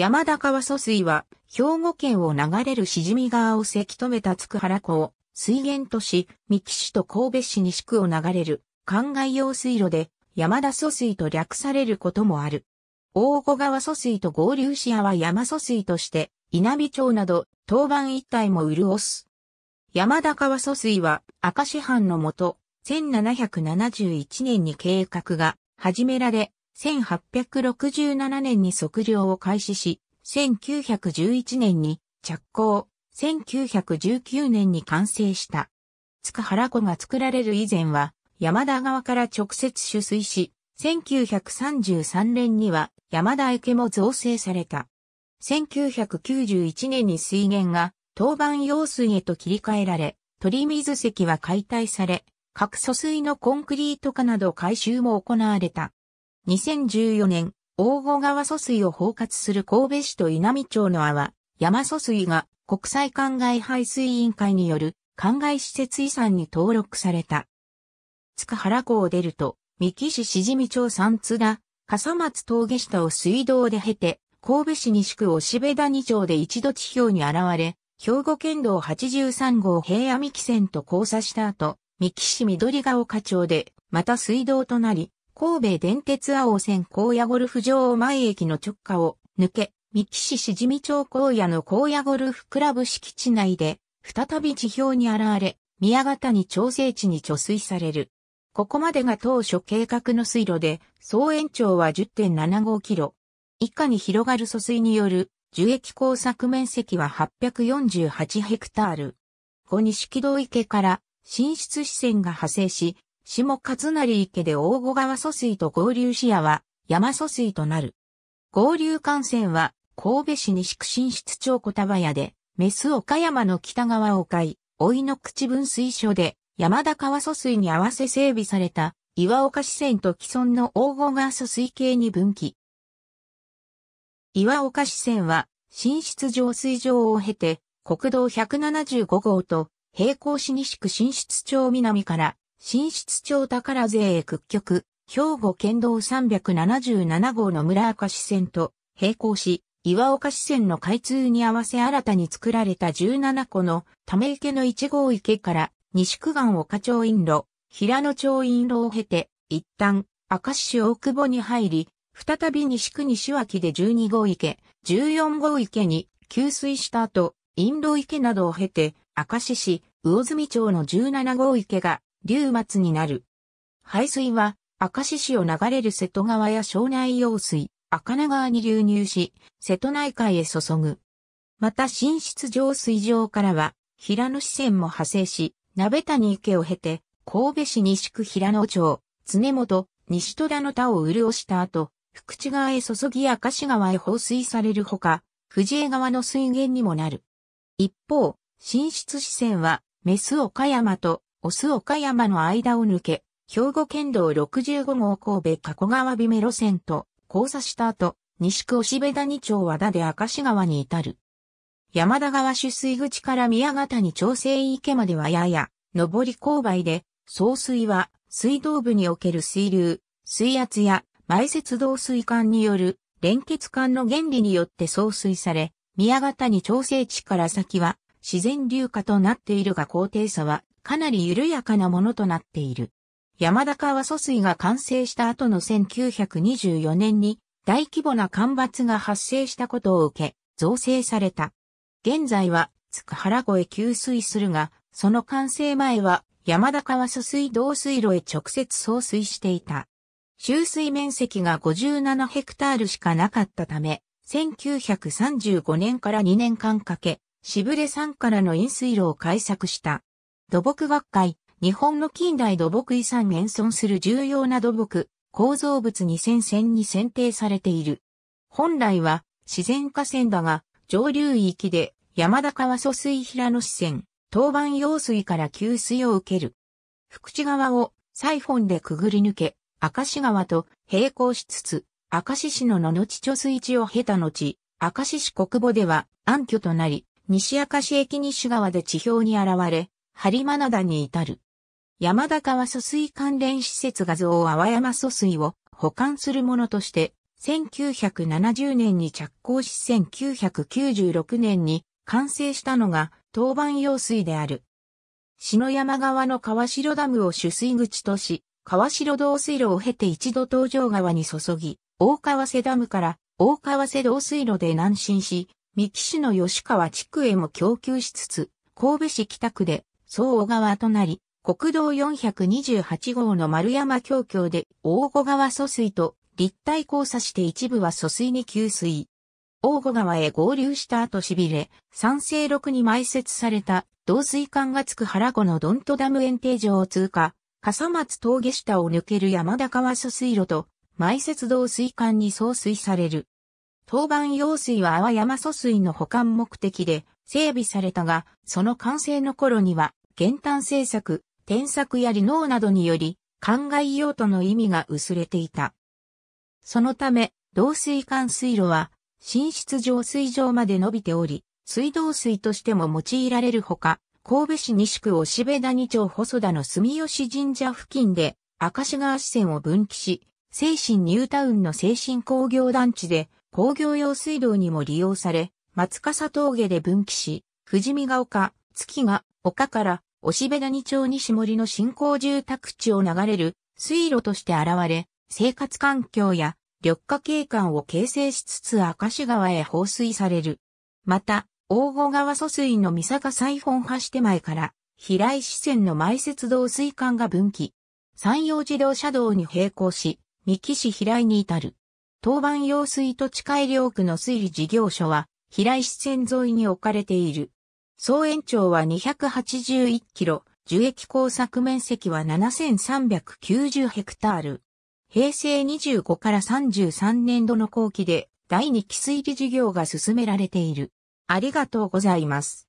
山田川疎水は、兵庫県を流れるしじみ川をせき止めた筑原湖を、水源とし、三木市と神戸市西区を流れる、灌漑用水路で、山田疎水と略されることもある。大御川疎水と合流しは山疎水として、稲美町など、当番一帯も潤す。山田川疎水は、明石藩のもと、1771年に計画が始められ、1867年に測量を開始し、1911年に着工、1919年に完成した。塚原湖が作られる以前は、山田川から直接取水し、1933年には山田池も造成された。1991年に水源が当番用水へと切り替えられ、鳥水石は解体され、各疎水のコンクリート化など改修も行われた。2014年、大郷川疎水を包括する神戸市と稲美町の阿波、山疎水が国際灌漑排水委員会による灌漑施設遺産に登録された。塚原港を出ると、三木市しじみ町三津田、笠松峠下を水道で経て、神戸市西区を渋谷町で一度地表に現れ、兵庫県道83号平野三木線と交差した後、三木市緑ヶ丘町で、また水道となり、神戸電鉄青線高野ゴルフ場前駅の直下を抜け、三木市しじみ町高野の高野ゴルフクラブ敷地内で、再び地表に現れ、宮形に調整地に貯水される。ここまでが当初計画の水路で、総延長は10.75キロ。以下に広がる疎水による樹液工作面積は848ヘクタール。西錦戸池から進出視線が派生し、下勝成池で大後川疎水と合流視野は山疎水となる。合流幹線は神戸市西区新室町小田原で、メス岡山の北側を買い、老いの口分水所で山田川疎水に合わせ整備された岩岡支線と既存の大後川疎水系に分岐。岩岡支線は新室上水上を経て国道175号と並行し西区新室町南から新室町宝税へ屈曲、兵庫県道377号の村明石線と並行し、岩岡支線の開通に合わせ新たに作られた17個のため池の1号池から西区岸岡町院路、平野町院路を経て、一旦明石市大久保に入り、再び西区西脇で12号池、14号池に給水した後、院路池などを経て、明石市魚住町の17号池が流末になる。排水は、赤獅市を流れる瀬戸川や庄内用水、赤名川に流入し、瀬戸内海へ注ぐ。また新出浄水場からは、平野支線も派生し、鍋谷池を経て、神戸市西区平野町、常本、西戸田の田を潤した後、福地川へ注ぎ赤石川へ放水されるほか、藤江川の水源にもなる。一方、新出支線は、メス岡山とオス岡山の間を抜け、兵庫県道65号神戸加古川美目路線と交差した後、西区押部谷町和田で明石川に至る。山田川取水口から宮形に調整池まではやや、上り勾配で、総水は水道部における水流、水圧や埋設導水管による連結管の原理によって送水され、宮形に調整地から先は自然流下となっているが高低差はかなり緩やかなものとなっている。山田川疎水が完成した後の1924年に大規模な干ばつが発生したことを受け、造成された。現在は、津久原湖へ給水するが、その完成前は、山田川疎水道水路へ直接送水していた。収水面積が57ヘクタールしかなかったため、1935年から2年間かけ、しぶれ山からの飲水路を開削した。土木学会、日本の近代土木遺産現存する重要な土木、構造物2000線に選定されている。本来は自然河川だが、上流域で山田川疎水平野支線、東番用水から給水を受ける。福地川をサイフォンでくぐり抜け、明石川と並行しつつ、明石市の野の地貯水池を経た後、明石市国母では暗渠となり、西明石駅西側で地表に現れ、播磨灘に至る。山高は疎水関連施設画像を淡山疎水を保管するものとして、1970年に着工し1996年に完成したのが当番用水である。篠山川の川城ダムを取水口とし、川城道水路を経て一度東上川に注ぎ、大川瀬ダムから大川瀬道水路で南進し、三木市の吉川地区へも供給しつつ、神戸市北区で総小川となり、国道428号の丸山橋橋で大小川疎水と立体交差して一部は疎水に給水。大小川へ合流した後痺れ、三世六に埋設された導水管がつく原湖のドントダム園庭場を通過、笠松峠下を抜ける山田川疎水路と埋設導水管に送水される。当番用水は淡山疎水の保管目的で整備されたが、その完成の頃には減反政策、添削や離農などにより、えよ用途の意味が薄れていた。そのため、導水管水路は、寝室上水場まで伸びており、水道水としても用いられるほか、神戸市西区押部谷町細田の住吉神社付近で、明石川支線を分岐し、精神ニュータウンの精神工業団地で、工業用水道にも利用され、松笠峠で分岐し、富士見が丘、月が丘から押部谷町西森の新興住宅地を流れる水路として現れ、生活環境や緑化景観を形成しつつ明石川へ放水される。また、大後川疎水の三坂再本橋手前から、平井支線の埋設道水管が分岐。山陽自動車道に並行し、三木市平井に至る。当番用水土地改良区の水利事業所は、平井支線沿いに置かれている。総延長は281キロ、樹液工作面積は7390ヘクタール。平成25から33年度の後期で第2期水利事業が進められている。ありがとうございます。